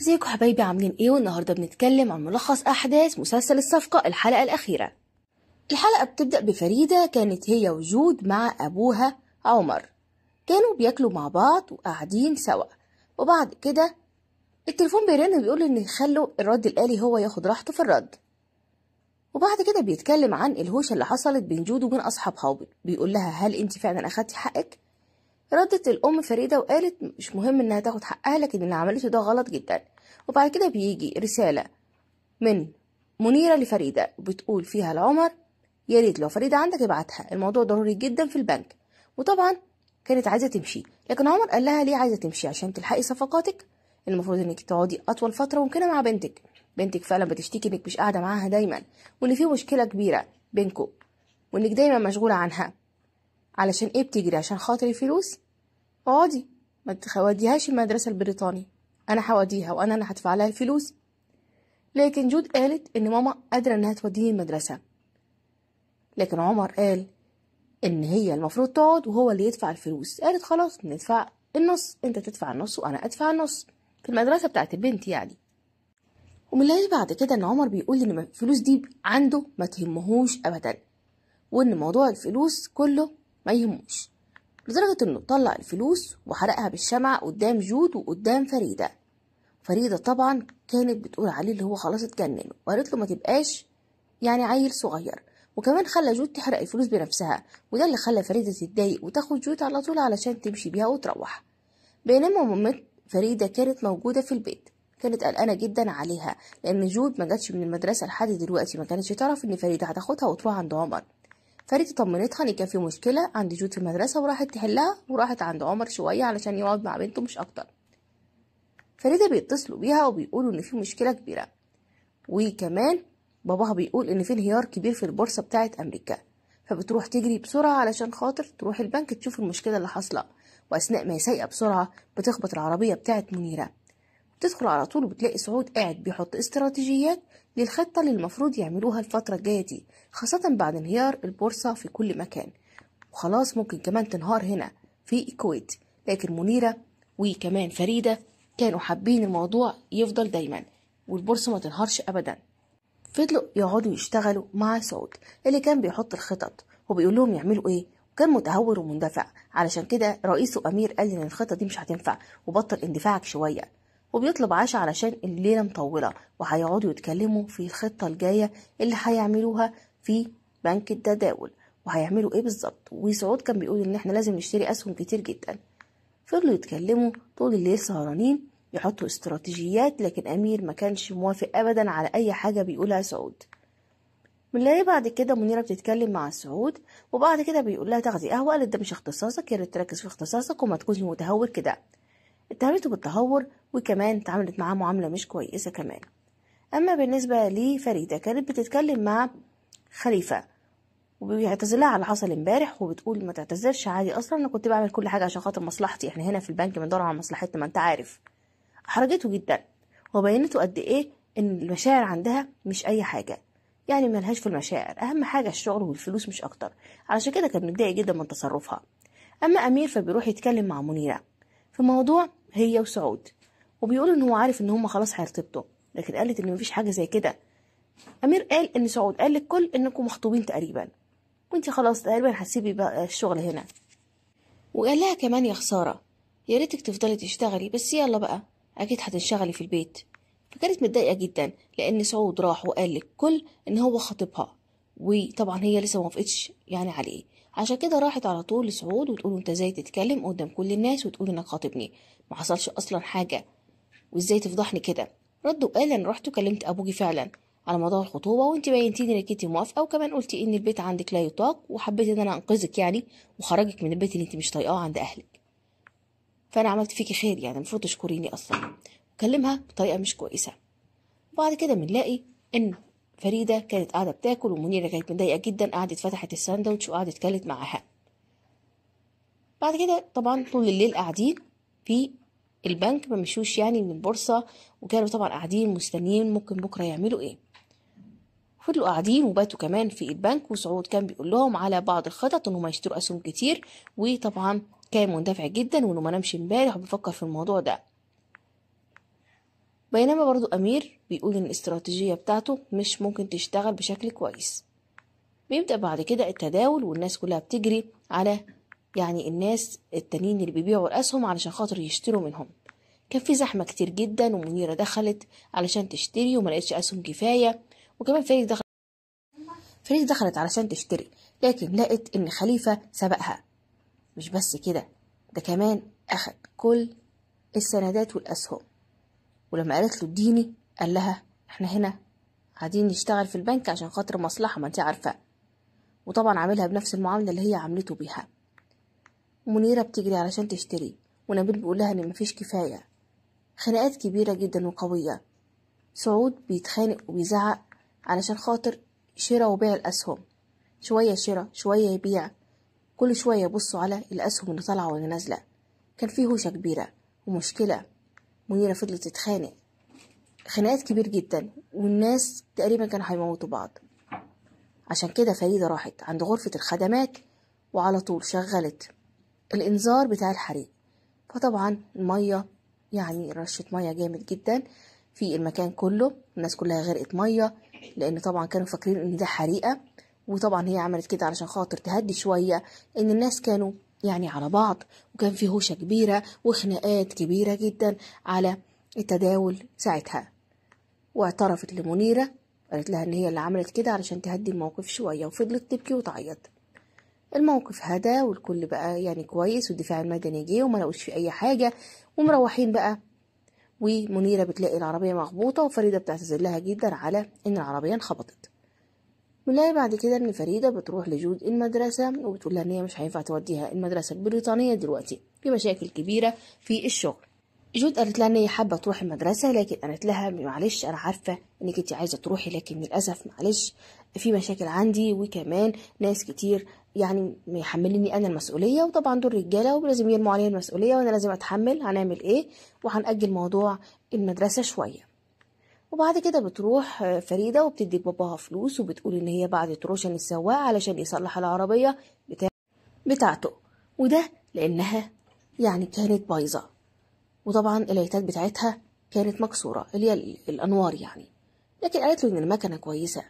ازيكم حبايبي عاملين ايه والنهارده بنتكلم عن ملخص احداث مسلسل الصفقه الحلقه الاخيره الحلقه بتبدا بفريده كانت هي وجود مع ابوها عمر كانوا بياكلوا مع بعض وقاعدين سوا وبعد كده التليفون بيرن بيقول ان يخلوا الرد الالي هو ياخد راحته في الرد وبعد كده بيتكلم عن الهوشه اللي حصلت بين جود وبين اصحاب بيقول لها هل انت فعلا اخدتي حقك ردت الأم فريدة وقالت مش مهم إنها تاخد حقها لكن اللي عملته ده غلط جدا وبعد كده بيجي رسالة من منيرة لفريدة بتقول فيها لعمر يا ريت لو فريدة عندك ابعتها الموضوع ضروري جدا في البنك وطبعا كانت عايزة تمشي لكن عمر قال لها ليه عايزة تمشي عشان تلحقي صفقاتك المفروض انك تقعدي اطول فترة ممكنة مع بنتك بنتك فعلا بتشتكي انك مش قاعدة معاها دايما وان في مشكلة كبيرة بينكم وانك دايما مشغولة عنها علشان ايه بتجري عشان خاطر الفلوس اقعدي ما تخوديهاش المدرسة البريطاني انا هوديها وانا اللي هدفع لها الفلوس لكن جود قالت ان ماما قادرة انها توديه المدرسة لكن عمر قال ان هي المفروض تقعد وهو اللي يدفع الفلوس قالت خلاص ندفع النص انت تدفع النص وانا ادفع النص في المدرسة بتاعت البنت يعني ومنلاقيش بعد كده ان عمر بيقول ان الفلوس دي عنده ما تهمهوش ابدا وان موضوع الفلوس كله ما يهموش لدرجة انه طلع الفلوس وحرقها بالشمعة قدام جود وقدام فريدة فريدة طبعا كانت بتقول عليه اللي هو خلاص اتجنن وقالت له ما تبقاش يعني عيل صغير وكمان خلى جود تحرق الفلوس بنفسها وده اللي خلى فريدة تتضايق وتاخد جود على طول علشان تمشي بيها وتروح بينما مامت فريدة كانت موجودة في البيت كانت قلقانة جدا عليها لأن جود ما جاتش من المدرسة لحد دلوقتي ما كانتش تعرف إن فريدة هتاخدها وتروح عند عمر فريدة طمنتها ان كان في مشكله عند جود في المدرسه وراحت تحلها وراحت عند عمر شويه علشان يقعد مع بنته مش اكتر فريدة بيتصلوا بيها وبيقولوا ان في مشكله كبيره وكمان باباها بيقول ان في انهيار كبير في البورصه بتاعه امريكا فبتروح تجري بسرعه علشان خاطر تروح البنك تشوف المشكله اللي حاصله واثناء ما هي سايقه بسرعه بتخبط العربيه بتاعه منيره بتدخل على طول وبتلاقي سعود قاعد بيحط استراتيجيات للخطة اللي المفروض يعملوها الفترة الجاية دي خاصة بعد انهيار البورصة في كل مكان وخلاص ممكن كمان تنهار هنا في الكويت لكن منيرة وكمان فريدة كانوا حابين الموضوع يفضل دايما والبورصة ما تنهارش أبدا فضلوا يقعدوا يشتغلوا مع سعود اللي كان بيحط الخطط وبيقول لهم يعملوا ايه وكان متهور ومندفع علشان كده رئيسه أمير قال إن الخطة دي مش هتنفع وبطل اندفاعك شوية وبيطلب عاشا علشان الليلة مطولة وهيقعدوا يتكلموا في الخطة الجاية اللي هيعملوها في بنك التداول وهيعملوا ايه بالظبط وسعود كان بيقول ان احنا لازم نشتري اسهم كتير جدا فضلوا يتكلموا طول الليل سهرانين يحطوا استراتيجيات لكن امير ما كانش موافق ابدا على اي حاجة بيقولها سعود بنلاقي بعد كده منيرة بتتكلم مع سعود وبعد كده بيقول لها تاخدي قهوة قالت ده مش اختصاصك يا ريت تركز في اختصاصك وما تكونش متهور كده اتهمته بالتهور وكمان اتعاملت معاه معاملة مش كويسة كمان أما بالنسبة لفريدة كانت بتتكلم مع خليفة وبيعتذر لها على اللي حصل امبارح وبتقول ما تعتذرش عادي اصلا انا كنت بعمل كل حاجه عشان خاطر مصلحتي احنا هنا في البنك بندور على مصلحتنا ما انت عارف احرجته جدا وبينته قد ايه ان المشاعر عندها مش اي حاجه يعني ملهاش في المشاعر اهم حاجه الشغل والفلوس مش اكتر علشان كده كان متضايق جدا من تصرفها اما امير فبيروح يتكلم مع منيره في موضوع هي وسعود وبيقول ان هو عارف ان هما خلاص هيرتبطوا لكن قالت ان مفيش حاجه زي كده امير قال ان سعود قال للكل انكم مخطوبين تقريبا وانت خلاص تقريبا هتسيبي بقى الشغل هنا وقال لها كمان يا خساره يا ريتك تفضلي تشتغلي بس يلا بقى اكيد هتنشغلي في البيت فكانت متضايقه جدا لان سعود راح وقال للكل ان هو خطيبها وطبعا هي لسه ما وافقتش يعني عليه عشان كده راحت على طول لسعود وتقول انت ازاي تتكلم قدام كل الناس وتقول انك خاطبني ما حصلش اصلا حاجه وازاي تفضحني كده رد وقال انا رحت وكلمت ابوكي فعلا على موضوع الخطوبه وانت بينتيلي انك انت موافقه وكمان قلتي ان البيت عندك لا يطاق وحبيت ان انا انقذك يعني وخرجك من البيت اللي انت مش طايقاه عند اهلك فانا عملت فيكي خير يعني المفروض تشكريني اصلا وكلمها بطريقه مش كويسه وبعد كده بنلاقي ان فريده كانت قاعده بتاكل ومنيره كانت متضايقه جدا قعدت فتحت الساندوتش وقعدت كلت معاها بعد كده طبعا طول الليل قاعدين في البنك ما مشوش يعني من البورصه وكانوا طبعا قاعدين مستنيين ممكن بكره يعملوا ايه فضلوا قاعدين وباتوا كمان في البنك وسعود كان بيقول لهم على بعض الخطط هم يشتروا اسهم كتير وطبعا كان مندفع جدا وانه ما نامش امبارح وبفكر في الموضوع ده بينما برضو أمير بيقول إن الاستراتيجية بتاعته مش ممكن تشتغل بشكل كويس بيبدأ بعد كده التداول والناس كلها بتجري على يعني الناس التانيين اللي بيبيعوا الأسهم علشان خاطر يشتروا منهم كان في زحمة كتير جدا ومنيرة دخلت علشان تشتري وما لقيتش أسهم كفاية وكمان فريق دخل فريق دخلت علشان تشتري لكن لقت إن خليفة سبقها مش بس كده ده كمان أخد كل السندات والأسهم ولما قالت له اديني قال لها احنا هنا قاعدين نشتغل في البنك عشان خاطر مصلحة ما انت عارفة وطبعا عاملها بنفس المعاملة اللي هي عاملته بيها منيرة بتجري علشان تشتري ونبيل بيقولها ان مفيش كفاية خناقات كبيرة جدا وقوية سعود بيتخانق وبيزعق علشان خاطر شراء وبيع الأسهم شوية شراء شوية يبيع كل شوية يبصوا على الأسهم اللي طالعة واللي نازلة كان فيه هوشة كبيرة ومشكلة منيرة فضلت تتخانق خناقات كبير جدا والناس تقريبا كانوا هيموتوا بعض عشان كده فريدة راحت عند غرفة الخدمات وعلى طول شغلت الإنذار بتاع الحريق فطبعا المية يعني رشة مية جامد جدا في المكان كله الناس كلها غرقت مية لأن طبعا كانوا فاكرين إن ده حريقة وطبعا هي عملت كده علشان خاطر تهدي شوية إن الناس كانوا يعني على بعض وكان في هوشة كبيرة وخناقات كبيرة جدا على التداول ساعتها واعترفت لمنيرة قالت لها إن هي اللي عملت كده علشان تهدي الموقف شوية وفضلت تبكي وتعيط الموقف هدا والكل بقى يعني كويس والدفاع المدني جه وما لقوش في أي حاجة ومروحين بقى ومنيرة بتلاقي العربية مخبوطة وفريدة بتعتذر لها جدا على إن العربية انخبطت بنلاقي بعد كده ان فريده بتروح لجود المدرسه وبتقول لها ان هي مش هينفع توديها المدرسه البريطانيه دلوقتي في مشاكل كبيره في الشغل جود قالت لها ان هي حابه تروح المدرسه لكن قالت لها معلش انا عارفه انك انت عايزه تروحي لكن للاسف معلش في مشاكل عندي وكمان ناس كتير يعني محمليني انا المسؤوليه وطبعا دول رجاله ولازم يرموا عليا المسؤوليه وانا لازم اتحمل هنعمل ايه وهنأجل موضوع المدرسه شويه وبعد كده بتروح فريدة وبتدي باباها فلوس وبتقول إن هي بعتت روشن السواق علشان يصلح العربية بتاع بتاعته وده لأنها يعني كانت بايظة وطبعا اللايتات بتاعتها كانت مكسورة اللي هي الأنوار يعني لكن قالت له إن المكنة كويسة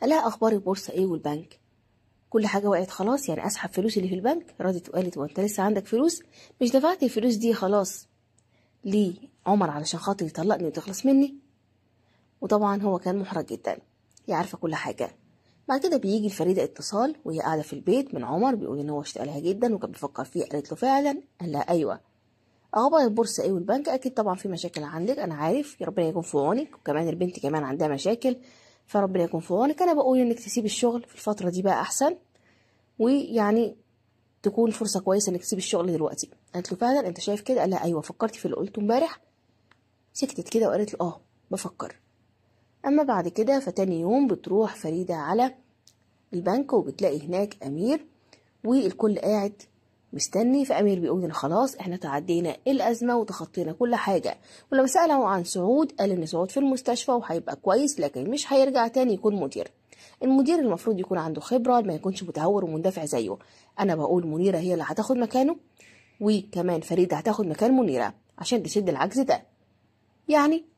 قالها أخبار البورصة إيه والبنك كل حاجة وقعت خلاص يعني أسحب فلوسي اللي في البنك ردت وقالت وأنت لسه عندك فلوس مش دفعت الفلوس دي خلاص ليه عمر علشان خاطر يطلقني وتخلص مني وطبعا هو كان محرج جدا هي عارفة كل حاجة بعد كده بيجي لفريدة اتصال وهي قاعدة في البيت من عمر بيقول إن هو اشتاق لها جدا وكان بيفكر فيه قالت له فعلا قال لها أيوه بقى البورصة إيه والبنك أكيد طبعا في مشاكل عندك أنا عارف يا ربنا يكون في عونك وكمان البنت كمان عندها مشاكل فربنا يكون في عونك أنا بقول إنك تسيب الشغل في الفترة دي بقى أحسن ويعني تكون فرصة كويسة إنك تسيب الشغل دلوقتي قالت له فعلا أنت شايف كده قال لها أيوه فكرتي في اللي قلته امبارح سكتت كده وقالت له آه بفكر أما بعد كده فتاني يوم بتروح فريدة على البنك وبتلاقي هناك أمير والكل قاعد مستني فأمير بيقول إن خلاص احنا تعدينا الأزمة وتخطينا كل حاجة ولما سأله عن سعود قال إن سعود في المستشفى وهيبقى كويس لكن مش هيرجع تاني يكون مدير المدير المفروض يكون عنده خبرة ما يكونش متهور ومندفع زيه أنا بقول منيرة هي اللي هتاخد مكانه وكمان فريدة هتاخد مكان منيرة عشان تسد العجز ده يعني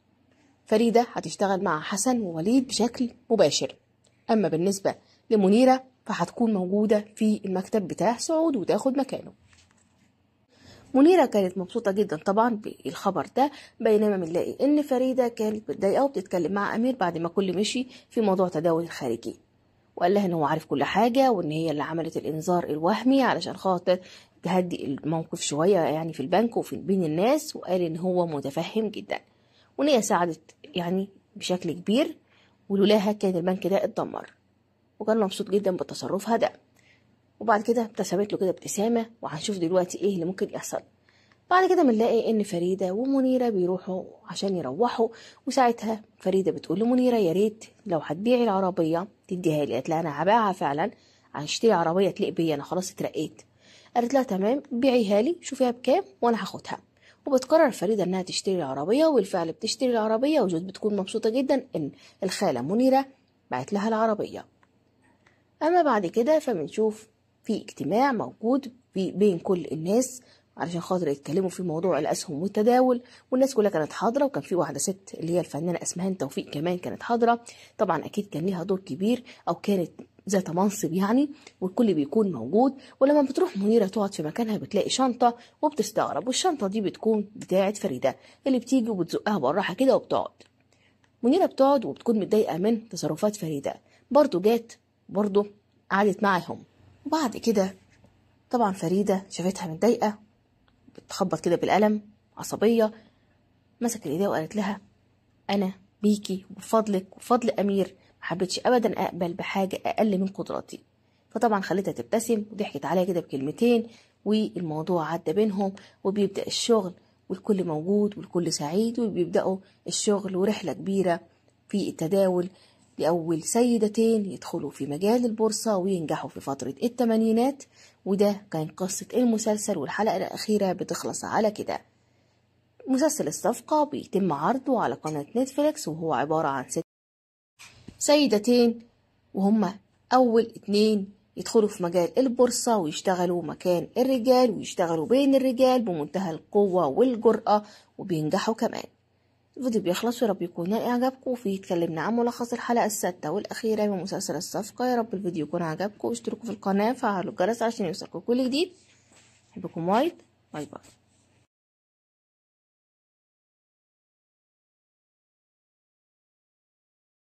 فريدة هتشتغل مع حسن ووليد بشكل مباشر أما بالنسبة لمنيرة فهتكون موجودة في المكتب بتاع سعود وتاخد مكانه منيرة كانت مبسوطة جدا طبعا بالخبر ده بينما بنلاقي إن فريدة كانت متضايقة وبتتكلم مع أمير بعد ما كل مشي في موضوع تداول الخارجي وقال لها إن هو عارف كل حاجة وإن هي اللي عملت الإنذار الوهمي علشان خاطر تهدي الموقف شوية يعني في البنك وفي بين الناس وقال إن هو متفهم جدا وإن هي ساعدت يعني بشكل كبير ولولاها كان البنك ده اتدمر وكان مبسوط جدا بتصرفها ده وبعد كده ابتسمت له كده ابتسامه وهنشوف دلوقتي ايه اللي ممكن يحصل بعد كده بنلاقي ان فريده ومنيره بيروحوا عشان يروحوا وساعتها فريده بتقول لمنيره يا ريت لو هتبيعي العربيه تديها لي قالت لها انا هبيعها فعلا هشتري عربيه تليق بيا انا خلاص اترقيت قالت لها تمام بيعيها لي شوفيها بكام وانا هاخدها وبتقرر فريدة إنها تشتري العربية وبالفعل بتشتري العربية وجود بتكون مبسوطة جدا إن الخالة منيرة بعت لها العربية أما بعد كده فبنشوف في اجتماع موجود بين كل الناس علشان خاطر يتكلموا في موضوع الاسهم والتداول والناس كلها كانت حاضره وكان في واحده ست اللي هي الفنانه اسمها توفيق كمان كانت حاضره طبعا اكيد كان ليها دور كبير او كانت ذات منصب يعني والكل بيكون موجود ولما بتروح منيرة تقعد في مكانها بتلاقي شنطة وبتستغرب والشنطة دي بتكون بتاعة فريدة اللي بتيجي وبتزقها براحة كده وبتقعد منيرة بتقعد وبتكون متضايقة من تصرفات فريدة برضه جات برضه قعدت معاهم وبعد كده طبعا فريدة شافتها متضايقة بتخبط كده بالقلم عصبية مسكت ايديها وقالت لها أنا بيكي وبفضلك وبفضل أمير حبيتش ابدا اقبل بحاجه اقل من قدراتي فطبعا خليتها تبتسم وضحكت عليا كده بكلمتين والموضوع عدى بينهم وبيبدا الشغل والكل موجود والكل سعيد وبيبداوا الشغل ورحله كبيره في التداول لأول سيدتين يدخلوا في مجال البورصة وينجحوا في فترة التمانينات وده كان قصة المسلسل والحلقة الأخيرة بتخلص على كده مسلسل الصفقة بيتم عرضه على قناة نتفليكس وهو عبارة عن ست سيدتين وهم أول اتنين يدخلوا في مجال البورصة ويشتغلوا مكان الرجال ويشتغلوا بين الرجال بمنتهى القوة والجرأة وبينجحوا كمان الفيديو بيخلص ورب يكون إعجابكم وفيه اتكلمنا عن ملخص الحلقة السادسة والأخيرة من مسلسل الصفقة يا رب الفيديو يكون عجبكم واشتركوا في القناة وفعلوا الجرس عشان يوصلكم كل جديد أحبكم وايد باي باي